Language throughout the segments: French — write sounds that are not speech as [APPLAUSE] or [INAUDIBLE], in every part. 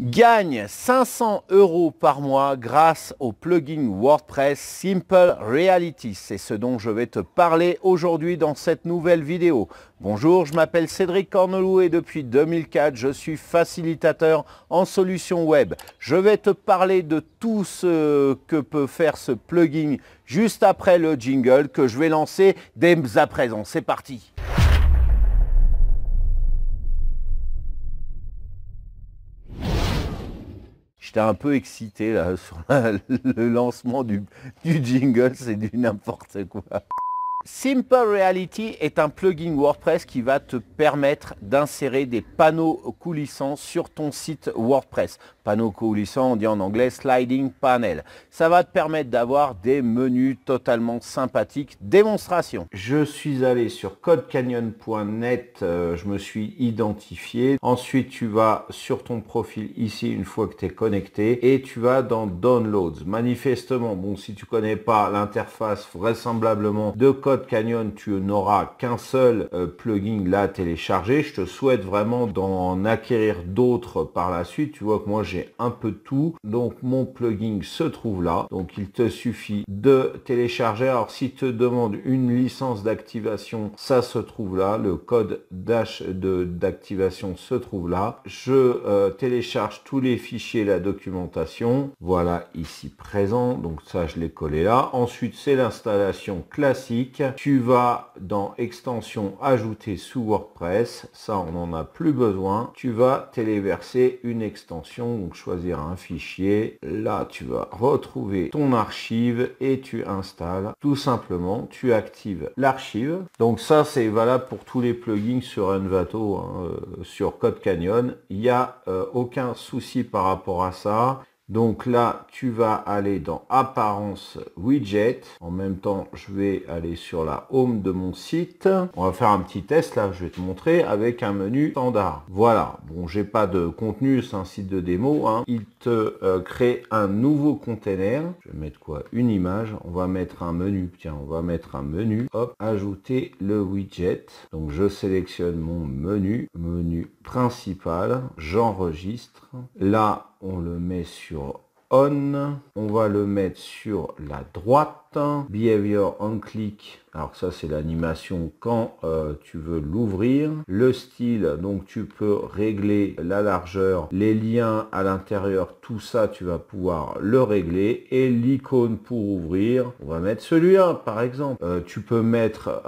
Gagne 500 euros par mois grâce au plugin WordPress Simple Reality. C'est ce dont je vais te parler aujourd'hui dans cette nouvelle vidéo. Bonjour, je m'appelle Cédric Cornelou et depuis 2004, je suis facilitateur en solutions web. Je vais te parler de tout ce que peut faire ce plugin juste après le jingle que je vais lancer dès à présent. C'est parti J'étais un peu excité [LAUGHS] sur le lancement du, du jingle, c'est du n'importe quoi. Simple Reality est un plugin WordPress qui va te permettre d'insérer des panneaux coulissants sur ton site WordPress panneau coulissant, on dit en anglais sliding panel. Ça va te permettre d'avoir des menus totalement sympathiques, démonstration. Je suis allé sur codecanyon.net, euh, je me suis identifié. Ensuite, tu vas sur ton profil ici une fois que tu es connecté et tu vas dans Downloads. Manifestement, bon, si tu connais pas l'interface vraisemblablement de Code Canyon, tu n'auras qu'un seul euh, plugin là téléchargé. Je te souhaite vraiment d'en acquérir d'autres par la suite. Tu vois que moi j'ai un peu tout. Donc mon plugin se trouve là. Donc il te suffit de télécharger. Alors si te demande une licence d'activation, ça se trouve là. Le code dash d'activation se trouve là. Je euh, télécharge tous les fichiers, la documentation. Voilà ici présent. Donc ça je l'ai collé là. Ensuite c'est l'installation classique. Tu vas dans extension ajouter sous WordPress. Ça on n'en a plus besoin. Tu vas téléverser une extension choisir un fichier. Là, tu vas retrouver ton archive et tu installes. Tout simplement, tu actives l'archive. Donc ça, c'est valable pour tous les plugins sur Envato, vato hein, euh, sur Code Canyon. Il n'y a euh, aucun souci par rapport à ça. Donc là, tu vas aller dans Apparence Widget. En même temps, je vais aller sur la Home de mon site. On va faire un petit test là, je vais te montrer, avec un menu standard. Voilà, bon, j'ai pas de contenu, c'est un site de démo. Hein. Il te euh, crée un nouveau container. Je vais mettre quoi Une image. On va mettre un menu. Tiens, on va mettre un menu. Hop, ajouter le widget. Donc je sélectionne mon menu, menu principal, j'enregistre. Là, on le met sur on. On va le mettre sur la droite. Behavior on click alors ça c'est l'animation quand euh, tu veux l'ouvrir. Le style, donc tu peux régler la largeur, les liens à l'intérieur, tout ça tu vas pouvoir le régler. Et l'icône pour ouvrir, on va mettre celui-là par exemple. Euh, tu peux mettre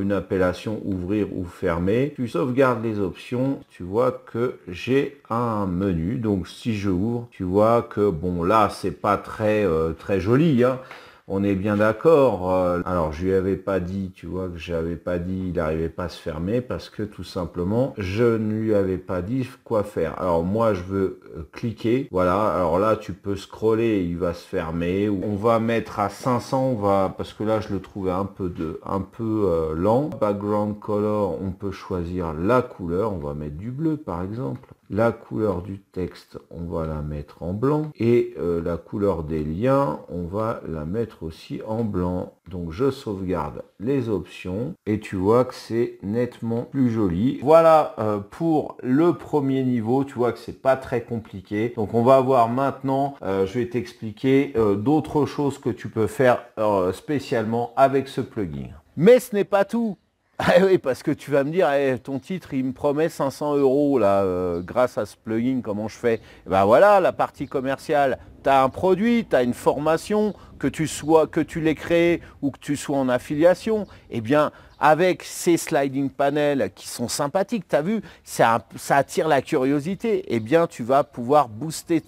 une appellation ouvrir ou fermer. Tu sauvegardes les options, tu vois que j'ai un menu. Donc si je ouvre, tu vois que bon là c'est pas très euh, très joli. Hein. On est bien d'accord. Euh, alors je lui avais pas dit, tu vois, que j'avais pas dit, il n'arrivait pas à se fermer parce que tout simplement, je ne lui avais pas dit quoi faire. Alors moi, je veux euh, cliquer. Voilà. Alors là, tu peux scroller, il va se fermer. On va mettre à 500, on va parce que là, je le trouvais un peu de, un peu euh, lent. Background color, on peut choisir la couleur. On va mettre du bleu, par exemple. La couleur du texte, on va la mettre en blanc. Et euh, la couleur des liens, on va la mettre aussi en blanc. Donc je sauvegarde les options et tu vois que c'est nettement plus joli. Voilà euh, pour le premier niveau, tu vois que c'est pas très compliqué. Donc on va voir maintenant, euh, je vais t'expliquer d'autres choses que tu peux faire spécialement avec ce plugin. Mais ce n'est pas tout ah oui, parce que tu vas me dire, eh, ton titre, il me promet 500 euros là, euh, grâce à ce plugin, comment je fais eh Ben voilà, la partie commerciale, tu as un produit, tu as une formation, que tu sois, que tu l'aies créé ou que tu sois en affiliation, eh bien, avec ces sliding panels qui sont sympathiques, tu as vu, ça, attire la curiosité, eh bien, tu vas pouvoir booster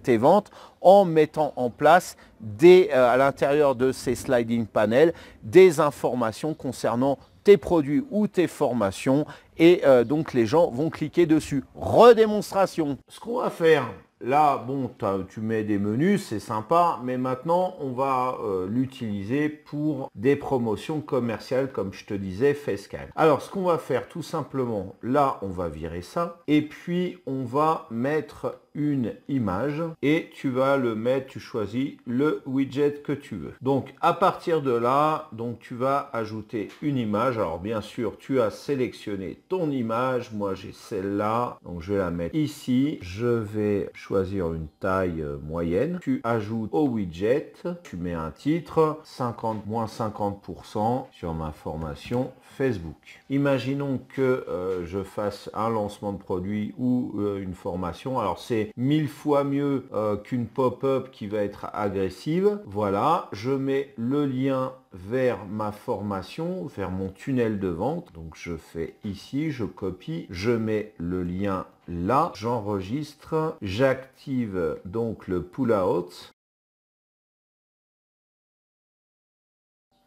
tes ventes en mettant en place des, euh, à l'intérieur de ces sliding panels des informations concernant tes produits ou tes formations et euh, donc les gens vont cliquer dessus. Redémonstration. Ce qu'on va faire, Là, bon, tu mets des menus, c'est sympa, mais maintenant, on va euh, l'utiliser pour des promotions commerciales, comme je te disais, FaceCam. Alors, ce qu'on va faire, tout simplement, là, on va virer ça, et puis, on va mettre une image, et tu vas le mettre, tu choisis le widget que tu veux. Donc, à partir de là, donc tu vas ajouter une image. Alors, bien sûr, tu as sélectionné ton image. Moi, j'ai celle-là, donc je vais la mettre ici. Je vais choisir choisir une taille euh, moyenne. Tu ajoutes au widget, tu mets un titre, 50 moins 50% sur ma formation Facebook. Imaginons que euh, je fasse un lancement de produit ou euh, une formation. Alors c'est mille fois mieux qu'une pop-up qui va être agressive. Voilà, je mets le lien vers ma formation, vers mon tunnel de vente. Donc je fais ici, je copie, je mets le lien là, j'enregistre, j'active donc le pull-out.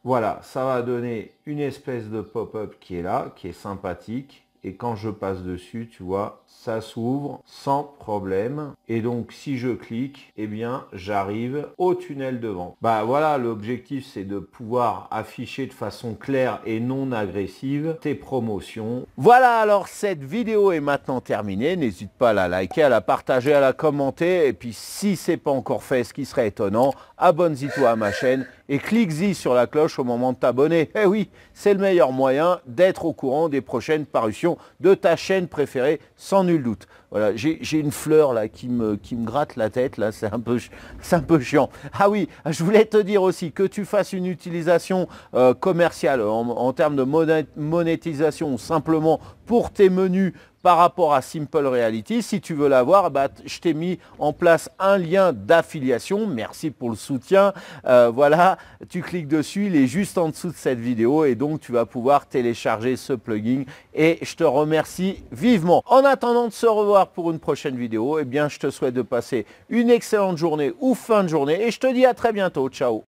Voilà, ça va donner une espèce de pop-up qui est là, qui est sympathique et quand je passe dessus, tu vois, ça s'ouvre sans problème. Et donc, si je clique, eh bien, j'arrive au tunnel devant. Bah voilà, l'objectif, c'est de pouvoir afficher de façon claire et non agressive tes promotions. Voilà, alors cette vidéo est maintenant terminée. N'hésite pas à la liker, à la partager, à la commenter. Et puis, si c'est pas encore fait, ce qui serait étonnant, abonne-toi à ma chaîne et clique-y sur la cloche au moment de t'abonner. Eh oui, c'est le meilleur moyen d'être au courant des prochaines parutions de ta chaîne préférée, sans nul doute. j'ai une fleur là qui me, qui me gratte la tête, là, c'est un, peu, [LAUGHS] un peu chiant. Ah oui, je voulais te dire aussi que tu fasses une utilisation euh, commerciale en, en, termes de monétisation, simplement pour tes menus, par rapport à Simple Reality. Si tu veux l'avoir, bah, je t'ai mis en place un lien d'affiliation. Merci pour le soutien. Euh, voilà, tu cliques dessus, il est juste en dessous de cette vidéo et donc tu vas pouvoir télécharger ce plugin. Et je te remercie vivement. En attendant de se revoir pour une prochaine vidéo, eh bien, je te souhaite de passer une excellente journée ou fin de journée et je te dis à très bientôt. Ciao